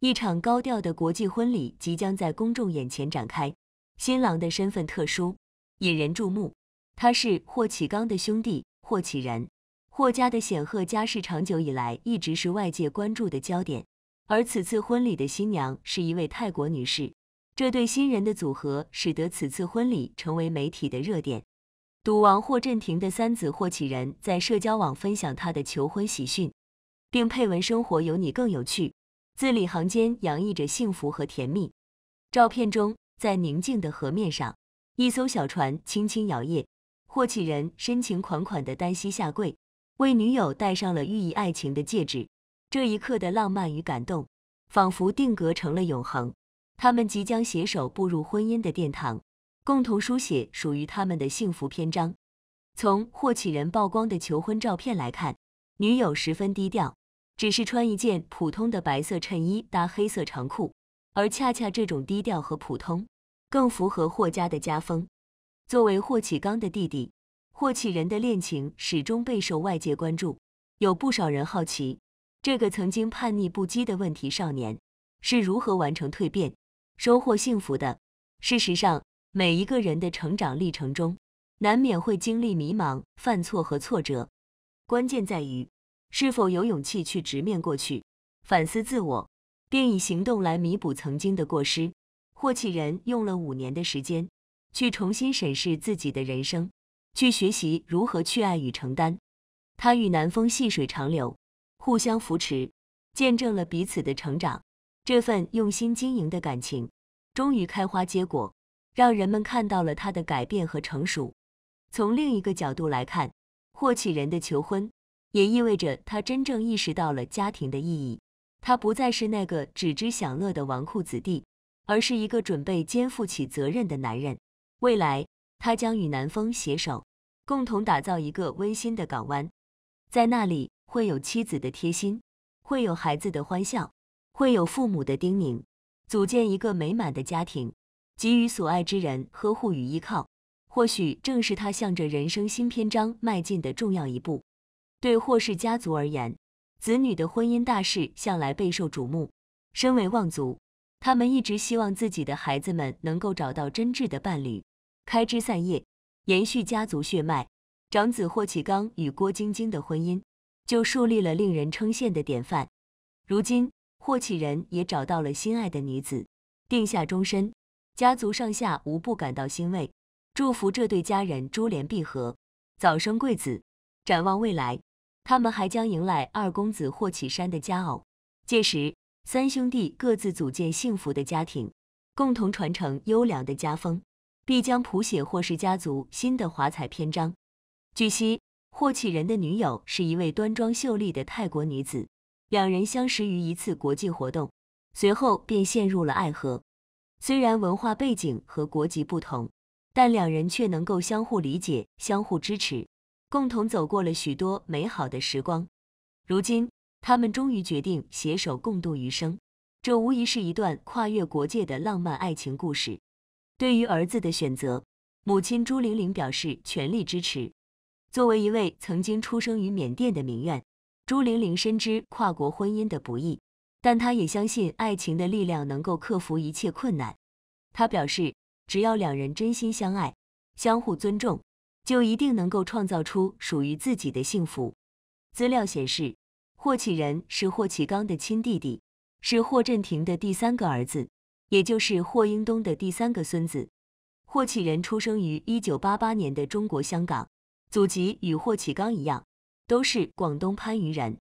一场高调的国际婚礼即将在公众眼前展开，新郎的身份特殊，引人注目。他是霍启刚的兄弟霍启然，霍家的显赫家世长久以来一直是外界关注的焦点。而此次婚礼的新娘是一位泰国女士，这对新人的组合使得此次婚礼成为媒体的热点。赌王霍震霆的三子霍启仁在社交网分享他的求婚喜讯，并配文：“生活有你更有趣。”字里行间洋溢着幸福和甜蜜。照片中，在宁静的河面上，一艘小船轻轻摇曳。霍启仁深情款款地单膝下跪，为女友戴上了寓意爱情的戒指。这一刻的浪漫与感动，仿佛定格成了永恒。他们即将携手步入婚姻的殿堂，共同书写属于他们的幸福篇章。从霍启仁曝光的求婚照片来看，女友十分低调。只是穿一件普通的白色衬衣，搭黑色长裤，而恰恰这种低调和普通，更符合霍家的家风。作为霍启刚的弟弟，霍启仁的恋情始终备受外界关注，有不少人好奇，这个曾经叛逆不羁的问题少年，是如何完成蜕变，收获幸福的。事实上，每一个人的成长历程中，难免会经历迷茫、犯错和挫折，关键在于。是否有勇气去直面过去，反思自我，并以行动来弥补曾经的过失？霍启仁用了五年的时间，去重新审视自己的人生，去学习如何去爱与承担。他与南风细水长流，互相扶持，见证了彼此的成长。这份用心经营的感情，终于开花结果，让人们看到了他的改变和成熟。从另一个角度来看，霍启仁的求婚。也意味着他真正意识到了家庭的意义，他不再是那个只知享乐的纨绔子弟，而是一个准备肩负起责任的男人。未来，他将与南风携手，共同打造一个温馨的港湾，在那里会有妻子的贴心，会有孩子的欢笑，会有父母的叮咛，组建一个美满的家庭，给予所爱之人呵护与依靠。或许正是他向着人生新篇章迈进的重要一步。对霍氏家族而言，子女的婚姻大事向来备受瞩目。身为望族，他们一直希望自己的孩子们能够找到真挚的伴侣，开枝散叶，延续家族血脉。长子霍启刚与郭晶晶的婚姻就树立了令人称羡的典范。如今，霍启人也找到了心爱的女子，定下终身，家族上下无不感到欣慰，祝福这对家人珠联璧合，早生贵子，展望未来。他们还将迎来二公子霍启山的佳偶，届时三兄弟各自组建幸福的家庭，共同传承优良的家风，必将谱写霍氏家族新的华彩篇章。据悉，霍启仁的女友是一位端庄秀丽的泰国女子，两人相识于一次国际活动，随后便陷入了爱河。虽然文化背景和国籍不同，但两人却能够相互理解、相互支持。共同走过了许多美好的时光，如今他们终于决定携手共度余生，这无疑是一段跨越国界的浪漫爱情故事。对于儿子的选择，母亲朱玲玲表示全力支持。作为一位曾经出生于缅甸的名媛，朱玲玲深知跨国婚姻的不易，但她也相信爱情的力量能够克服一切困难。她表示，只要两人真心相爱，相互尊重。就一定能够创造出属于自己的幸福。资料显示，霍启仁是霍启刚的亲弟弟，是霍震霆的第三个儿子，也就是霍英东的第三个孙子。霍启仁出生于一九八八年的中国香港，祖籍与霍启刚一样，都是广东番禺人。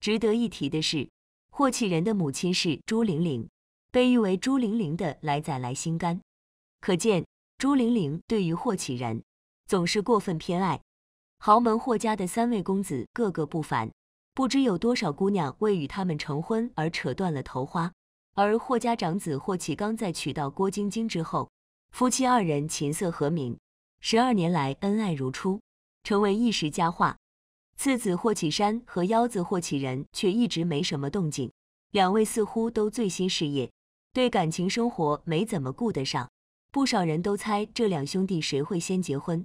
值得一提的是，霍启仁的母亲是朱玲玲，被誉为朱玲玲的“来仔来心肝”，可见朱玲玲对于霍启仁。总是过分偏爱，豪门霍家的三位公子个个不凡，不知有多少姑娘为与他们成婚而扯断了头花。而霍家长子霍启刚在娶到郭晶晶之后，夫妻二人琴瑟和鸣，十二年来恩爱如初，成为一时佳话。次子霍启山和幺子霍启仁却一直没什么动静，两位似乎都醉心事业，对感情生活没怎么顾得上。不少人都猜这两兄弟谁会先结婚。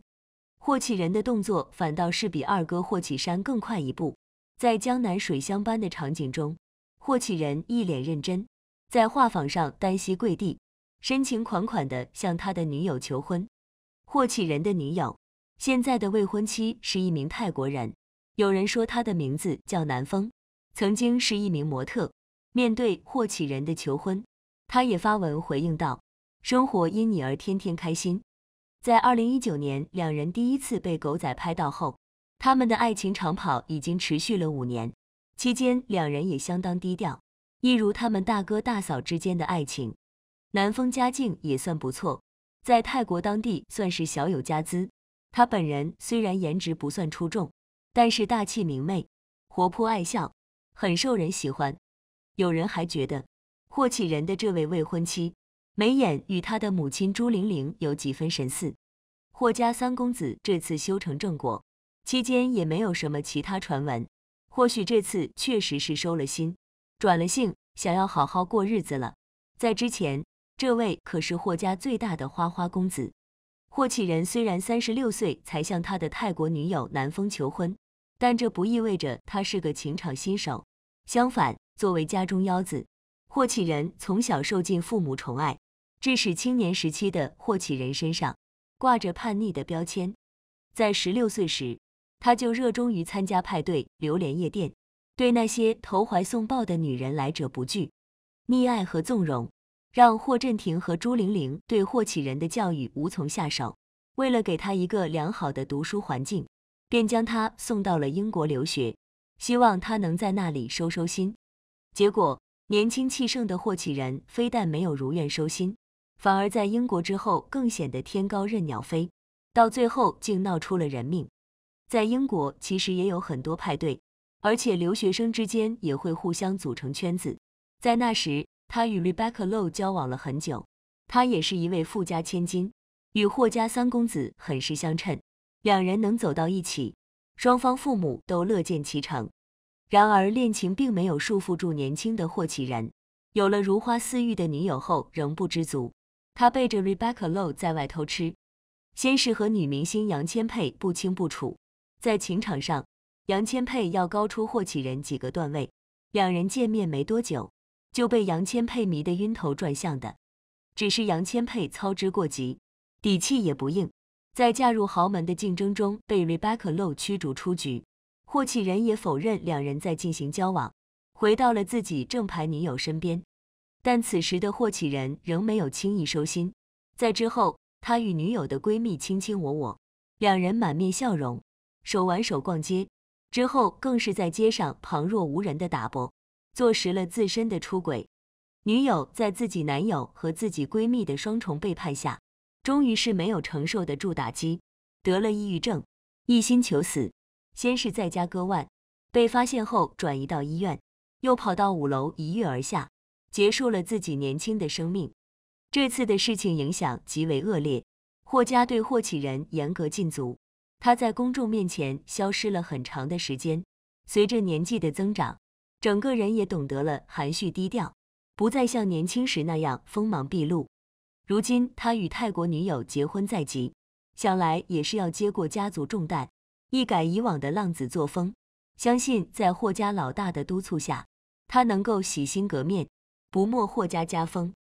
霍启仁的动作反倒是比二哥霍启山更快一步，在江南水乡般的场景中，霍启仁一脸认真，在画舫上单膝跪地，深情款款地向他的女友求婚。霍启仁的女友，现在的未婚妻是一名泰国人，有人说她的名字叫南风，曾经是一名模特。面对霍启仁的求婚，她也发文回应道：“生活因你而天天开心。”在二零一九年，两人第一次被狗仔拍到后，他们的爱情长跑已经持续了五年。期间，两人也相当低调，一如他们大哥大嫂之间的爱情。南风家境也算不错，在泰国当地算是小有家资。他本人虽然颜值不算出众，但是大气明媚，活泼爱笑，很受人喜欢。有人还觉得，霍启仁的这位未婚妻。眉眼与他的母亲朱玲玲有几分神似。霍家三公子这次修成正果期间，也没有什么其他传闻。或许这次确实是收了心，转了性，想要好好过日子了。在之前，这位可是霍家最大的花花公子。霍启仁虽然三十六岁才向他的泰国女友南风求婚，但这不意味着他是个情场新手。相反，作为家中幺子，霍启仁从小受尽父母宠爱。致使青年时期的霍启仁身上挂着叛逆的标签，在十六岁时，他就热衷于参加派对、流连夜店，对那些投怀送抱的女人来者不拒。溺爱和纵容让霍震霆和朱玲玲对霍启仁的教育无从下手。为了给他一个良好的读书环境，便将他送到了英国留学，希望他能在那里收收心。结果，年轻气盛的霍启仁非但没有如愿收心。反而在英国之后更显得天高任鸟飞，到最后竟闹出了人命。在英国其实也有很多派对，而且留学生之间也会互相组成圈子。在那时，他与 Rebecca l o w 交往了很久，他也是一位富家千金，与霍家三公子很是相称，两人能走到一起，双方父母都乐见其成。然而恋情并没有束缚住年轻的霍启然，有了如花似玉的女友后仍不知足。他背着 Rebecca l o w 在外偷吃，先是和女明星杨千佩不清不楚，在情场上，杨千佩要高出霍启仁几个段位，两人见面没多久，就被杨千佩迷得晕头转向的。只是杨千佩操之过急，底气也不硬，在嫁入豪门的竞争中被 Rebecca l o w 驱逐出局。霍启仁也否认两人在进行交往，回到了自己正牌女友身边。但此时的霍启仁仍没有轻易收心，在之后，他与女友的闺蜜卿卿我我，两人满面笑容，手挽手逛街，之后更是在街上旁若无人的打啵，坐实了自身的出轨。女友在自己男友和自己闺蜜的双重背叛下，终于是没有承受得住打击，得了抑郁症，一心求死，先是在家割腕，被发现后转移到医院，又跑到五楼一跃而下。结束了自己年轻的生命，这次的事情影响极为恶劣。霍家对霍启仁严格禁足，他在公众面前消失了很长的时间。随着年纪的增长，整个人也懂得了含蓄低调，不再像年轻时那样锋芒毕露。如今他与泰国女友结婚在即，想来也是要接过家族重担，一改以往的浪子作风。相信在霍家老大的督促下，他能够洗心革面。不没霍家家风。